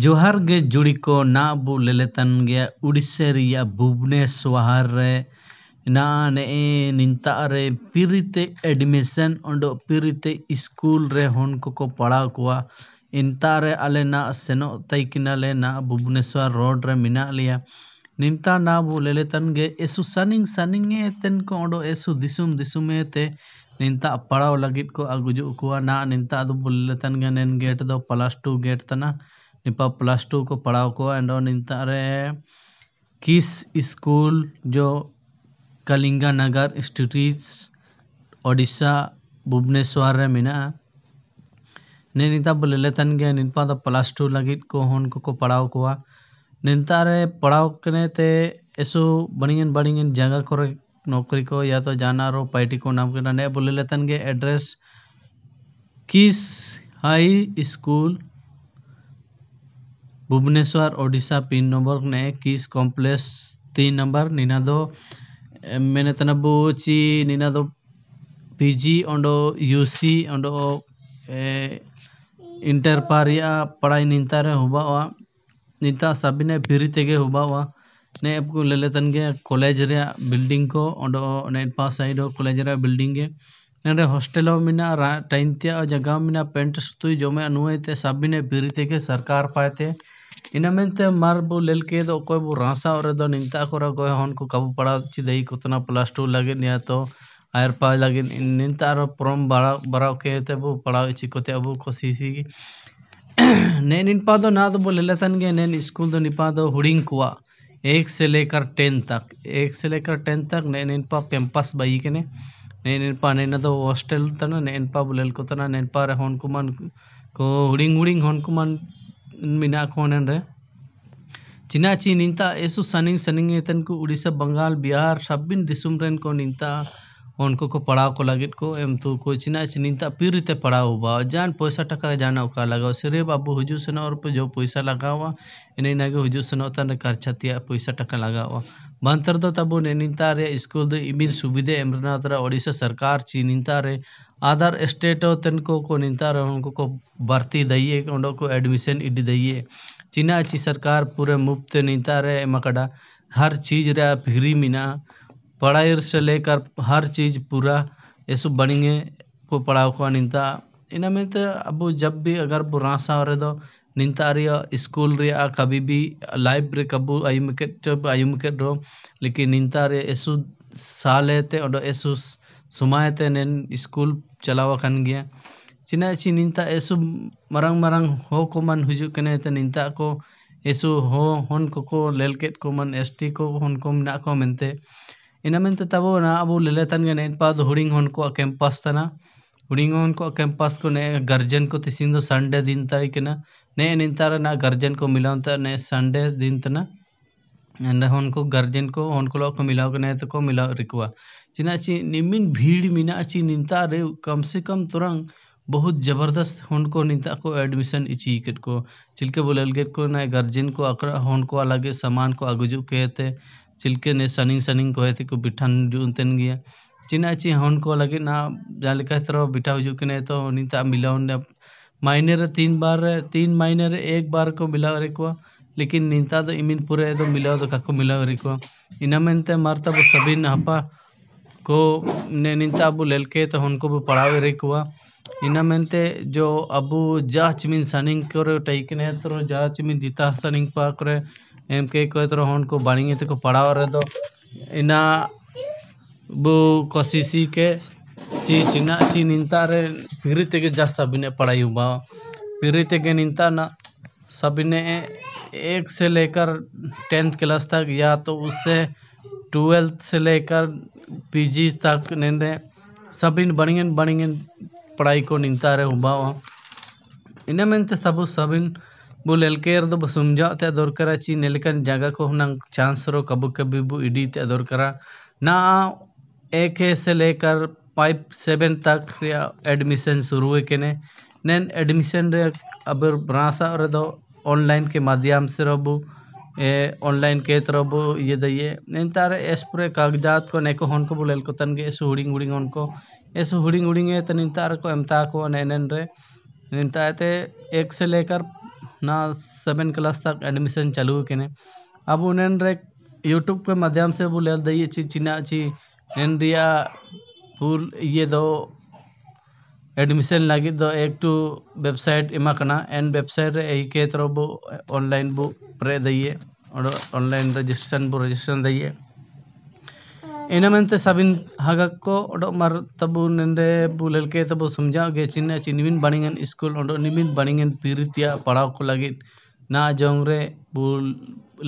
ᱡᱚᱦᱟᱨ ᱜᱮ ᱡᱩᱲᱤ ᱠᱚ ᱱᱟᱵᱩ ᱞᱮᱞᱮᱛᱟᱱ ᱜᱮᱭᱟ ᱩᱲᱤᱥᱥᱟ ᱨᱮᱭᱟᱜ ᱵᱷᱩᱵᱽᱱᱮᱥᱣᱟᱨ ᱨᱮ ना ने निंता रे पीरीते एडमिशन उंडो पीरीते स्कूल रे होन को को पढ़ा कुआ इंता रे अले ना सेनो तैकिना ले ना भुवनेश्वर रोड रे मिना लिया निंता ना वो ले लेतन गे एसु सनिंग सनिंग ए तेन को उंडो एसु दिसुम दिसुम ए ते निंता पढ़ाओ लगित को अगुजु कुआ ना निंता दो बुलेतन गे नेन गेट दो प्लस टू गेट तना निपा प्लस टू को पढ़ाओ को एंड ऑन ᱱᱮᱛᱟᱨ किस स्कूल जो कलिंगा नगर स्टडीज ओडिशा भुवनेश्वर रे मेना ने निता बोले लेतन गे निपा द प्लस टू लगित को हन को को पढ़ाओ को निंतारे पढ़ाओ कने ते ऐसो बड़ियन बड़ियन जगह को नौकरी को या तो जाना रो पार्टी को नाम के ने बोले लेतन गे एड्रेस किस high school Bhubaneswar Odisha pin number ने किस कॉम्प्लेक्स तीन नंबर निनादो मेनेतनबुची निनादो पीजी ओंडो यूसी ओंडो इंटर पारिया पढ़ाई निंता रे हुआ हुआ सभी ने फ्री तेगे हुआ ने अब को ले कॉलेज बिल्डिंग को ओंडो ने पास साइड कॉलेज बिल्डिंग के ᱱᱚᱰᱮ ᱦᱳᱥᱴᱮᱞ ᱦᱚᱸ ᱢᱮᱱᱟᱜᱼᱟ ᱴᱟᱭᱤᱢ ᱛᱮᱭᱟᱜ ᱡᱟᱭᱜᱟ ᱦᱚᱸ ᱢᱮᱱᱟᱜᱼᱟ ᱯᱮᱱᱴ ᱥᱩᱛᱩᱭ ᱡᱚᱢᱮᱜᱼᱟ ᱧᱩᱭᱮᱜᱼᱛᱮ ᱥᱟᱵᱤᱱᱮ ᱵᱤᱨᱤᱛᱮᱜᱮ ᱥᱚᱨᱠᱟᱨ ᱯᱟᱭᱛᱮ ᱤᱱᱟᱹ ᱢᱮᱱᱛᱮ ᱢᱟᱨᱵᱚ ಲೆಲ್ಕೇದು ಒಕ್ಕೊಯ್ಬು ರಾಸ ಅವರದ್ದು ನಿಂತ ಕೊರ ಗೊಯ ಹೊನ್ಕು ಕಬು ಪಡಾವ ಚಿದೈ ಕುತನ ಪ್ಲಸ್ ಟು ಲಗೆ ನಿಯತೋ आयर पाव लगे निंता आरो प्रॉम बड़ा बड़ा के ते वो पढ़ाओ इसी को ते अब को सीसी की नैन इन पादो ना तो बोले लेतन गए नैन स्कूल तो निपा दो हुडिंग कुआ एक से लेकर टेन तक एक से लेकर टेन तक नैन इन पा कैंपस बाई के ने నేను ᱮᱱᱯᱟ ᱱᱮᱱᱟ ᱫᱚ ᱦᱳᱥᱴᱮᱞ ᱛᱟᱱᱟ ᱱᱮᱱᱯᱟ ᱵᱚᱞᱮᱞ ᱠᱚ ᱛᱟᱱᱟ ᱱᱮᱱᱯᱟ ᱨᱮ ᱦᱚᱱ ᱠᱚᱢᱟᱱ को हुडिंग हुडिंग हन कुमान मिना खोनन रे चिना ची निंता एसु सनिंग सनिंग एतन को उड़ीसा बंगाल बिहार सबिन दिसुम रेन को निंता उनको को पढ़ाव को लगे को एम तो को चिना ची निंता पीरते पढ़ाव बा जान पैसा टका जाना का लगाओ सिरे बाबू हुजू सना और पे जो पैसा लगावा इने नागे हुजू सना तन खर्चा तिया पैसा टका लगावा ಬಂತರ್ದು ತಬ್ಬು ನೆನಿಂತಾರೆ ಇಸ್ಕೂಲ್ದು ಇಮಿಲ್ सुविधे ಎಂಬ್ರನಾತ್ರ ओडिशा सरकार ची ನಿಂತಾರೆ आधार स्टेट तनको को निंतार उनको को भर्ती दिए को एडमिशन इडी दिए चीना ची सरकार पूरे मुफ्त निंतार मकड़ा हर चीज रे फ्री मिना पढ़ाई से लेकर हर चीज पूरा ये सब बनेंगे को पढ़ाओ को निंता इनमें तो अब जब भी अगर पुरासा हो निंतारिया स्कूल रिया कभी भी ᱵᱤ रे कबू आयुम के जब आयुम के रो लेकिन निंता ऐसु साल है ते और ऐसु सुमाए ते ने स्कूल चलावा कन गया चिना ची निंता ऐसु मरंग मरंग हो को मन हुजु कने ते निंता को ऐसु हो होन को को लेल को मन एसटी को होन को मिना को मेनते इन्हें मेनते तबो ना अबो लेले तन गने पास होरिंग होन को कैंपस तना ᱩᱱᱤ ᱠᱚ ᱠᱮᱢᱯᱟᱥ ᱠᱚ ᱱᱮ गार्जियन को तिसिन दो संडे दिन ताई केना ने इन ना गार्जियन को मिला ता तो ने संडे दिन तना तो एंड उनको को उनको लोग को तो को मिला रिकवा चिना ची निमिन भीड़ मिना ची रे कम से कम तुरंग बहुत जबरदस्त उनको निंता को एडमिशन इची इकट को चिलके बोलल गेट को ना गार्जियन को अकरा उनको अलग सामान को आगुजु कहते चिलके ने सनिंग सनिंग कहते तो को बिठान जुनतेन गया ᱪᱮᱱᱟᱜ ᱪᱮ ᱦᱚᱱᱠᱚ ᱞᱟᱹᱜᱤᱫ ᱱᱟ ᱡᱟᱦᱟᱸ ᱞᱮᱠᱟ तरह बिठा हजू ᱠᱤᱱᱟᱹ ᱛᱚ ᱩᱱᱤ ᱛᱟ ᱢᱤᱞᱟᱣ ने महीने रे तीन बार रे तीन महीने रे एक बार को मिला रे को लेकिन नीता तो इमिन पूरे तो मिला तो काको मिला रे को इना में मेनते मारता वो सभी नापा को ने नीता अबू लेलके तो हन को भी पढ़ावे रे को इना में मेनते जो अबू जा चमिन सनिंग करे टाइक ने तो जा चमिन दीता सनिंग पा करे एम के को तो हन को बाणी ते को पढ़ावे रे तो इना बो के ची ᱠᱚᱥᱤᱥᱤ ᱠᱮ ಚೀಚಿ ನ ಚಿ ನಿಂತಾರೆ ಪಿರಿತೆಗೆ ಜಾಸ್ತಿ ಸಬಿನೆ ಪढ़ाई ಬಾ ಪಿರಿತೆಗೆ ನಿಂತಾನ सभी ने एक से लेकर टेंथ क्लास तक या तो उससे ट्वेल्थ से लेकर पीजी तक ने सभी बढ़िया बढ़िया पढ़ाई को निंता रे हुआ इन मनते सब सभी बो लेलकेर दो समझाते करा ची नेलकन जगह को चांस रो कबू कभी बो इडी ते इडीते करा ना एक से लेकर पाइप सेवन तक एडमिशन शुरू केने नैन एडमिशन रे अब ब्रांसा और दो ऑनलाइन के माध्यम से रबू ए ऑनलाइन के तरफ तो ये दिए नैन तार एस पूरे कागजात को नेको हन को बोले को तन के एस हुडिंग हुडिंग उनको एस हुडिंग हुडिंग ए तन तार को एमता तो को नैन रे नैन ताते एक से लेकर ना सेवन क्लास तक एडमिशन चालू केने अब उन्हें रे यूट्यूब के माध्यम से बोले दिए ची चिना ची इंडिया फुल ये दो एडमिशन लगे दो एक टू वेबसाइट इमाकना करना एंड वेबसाइट रे यही के तरह बो ऑनलाइन बो प्रे दिए और ऑनलाइन रजिस्ट्रेशन बो रजिस्ट्रेशन दिए इन मनते सबिन हगक को और मर तबु नंदे बुलल के तबु समझा गे चिन्ह चिनबिन बणिंगन स्कूल और निमिन बणिंगन पीरितिया पढ़ाओ को लगे ना जोंग रे बुल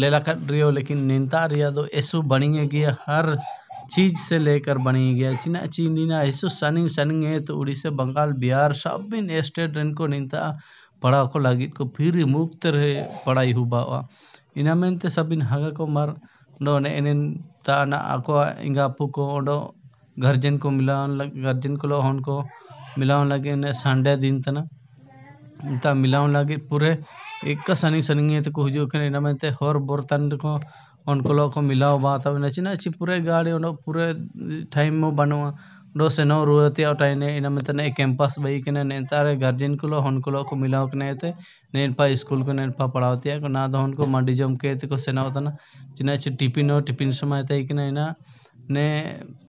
लेला कर रियो लेकिन निंता रिया दो एसु बणिंगे कि हर चीज से लेकर बनी गया चिना ना ऐसो सनिंग सनिंग है तो उड़ीसा बंगाल बिहार सब इन स्टेट इनको निंता पढ़ा को लगी को फिर मुक्त रहे पढ़ाई हुआ इना में ते तो सब इन हग को मर नो ने एन ताना आको इंगा पु को ओडो गार्जियन को मिला गार्जियन को लोहन को मिलावन लगे ने संडे दिन तना इंता मिलावन लगे पूरे एक का सनिंग सनिंग है तो, तो को हजू इना में ते हर बर्तन को उनको लोग ᱩᱱᱠᱩ बात अब नचिन अच्छी पूरे गाड़ी उन्हों पूरे टाइम में बनवा डो सेनो रुवती टाइने इन मितने कैंपस वही बई के नेतारे गार्जियन को लो हन को लो को मिलाओ के नेते नेन पा स्कूल को नेन पा पढ़ावती है को ना दहन तो को मंडी जम के ते को सेना होता ना जिन्हें अच्छी टिपिन हो टिपिन समय ते कि ना ने